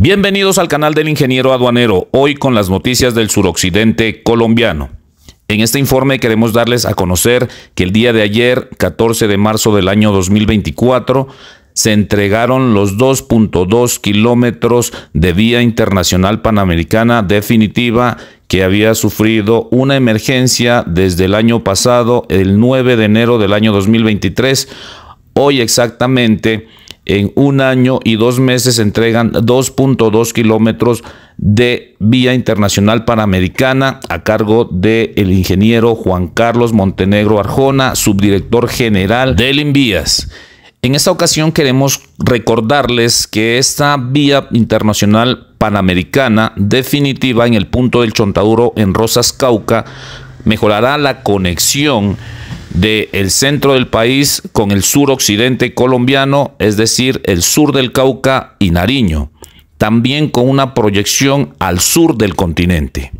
Bienvenidos al canal del ingeniero aduanero, hoy con las noticias del suroccidente colombiano. En este informe queremos darles a conocer que el día de ayer, 14 de marzo del año 2024, se entregaron los 2.2 kilómetros de vía internacional panamericana definitiva que había sufrido una emergencia desde el año pasado, el 9 de enero del año 2023, hoy exactamente en un año y dos meses entregan 2.2 kilómetros de vía internacional panamericana a cargo del ingeniero Juan Carlos Montenegro Arjona, subdirector general del Invías. En esta ocasión queremos recordarles que esta vía internacional panamericana definitiva en el punto del Chontaduro en Rosas Cauca mejorará la conexión de el centro del país con el sur occidente colombiano, es decir, el sur del Cauca y Nariño, también con una proyección al sur del continente.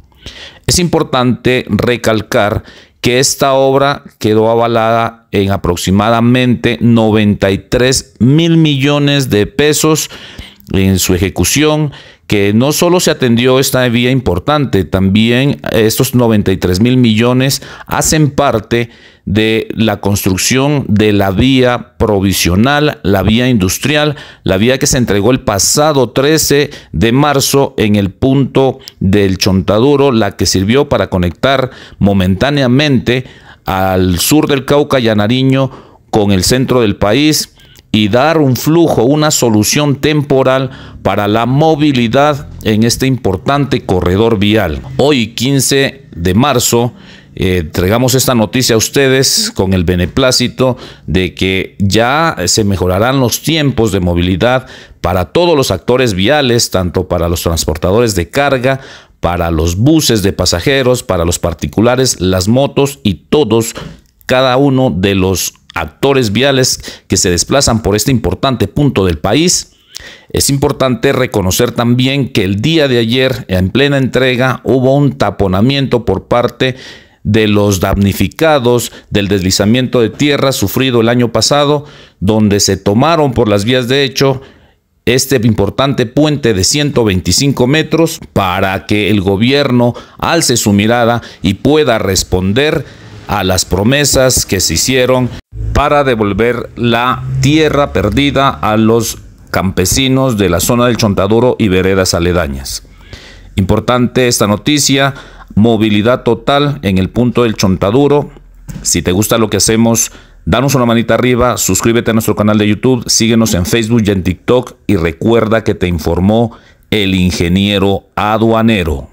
Es importante recalcar que esta obra quedó avalada en aproximadamente 93 mil millones de pesos en su ejecución, que no solo se atendió esta vía importante, también estos 93 mil millones hacen parte de la construcción de la vía provisional, la vía industrial, la vía que se entregó el pasado 13 de marzo en el punto del Chontaduro, la que sirvió para conectar momentáneamente al sur del Cauca y a Nariño con el centro del país y dar un flujo, una solución temporal para la movilidad en este importante corredor vial. Hoy 15 de marzo eh, entregamos esta noticia a ustedes con el beneplácito de que ya se mejorarán los tiempos de movilidad para todos los actores viales, tanto para los transportadores de carga, para los buses de pasajeros, para los particulares, las motos y todos cada uno de los actores viales que se desplazan por este importante punto del país. Es importante reconocer también que el día de ayer, en plena entrega, hubo un taponamiento por parte de los damnificados del deslizamiento de tierra sufrido el año pasado, donde se tomaron por las vías de hecho este importante puente de 125 metros para que el gobierno alce su mirada y pueda responder a las promesas que se hicieron para devolver la tierra perdida a los campesinos de la zona del Chontaduro y veredas aledañas. Importante esta noticia, movilidad total en el punto del Chontaduro. Si te gusta lo que hacemos, danos una manita arriba, suscríbete a nuestro canal de YouTube, síguenos en Facebook y en TikTok y recuerda que te informó el ingeniero aduanero.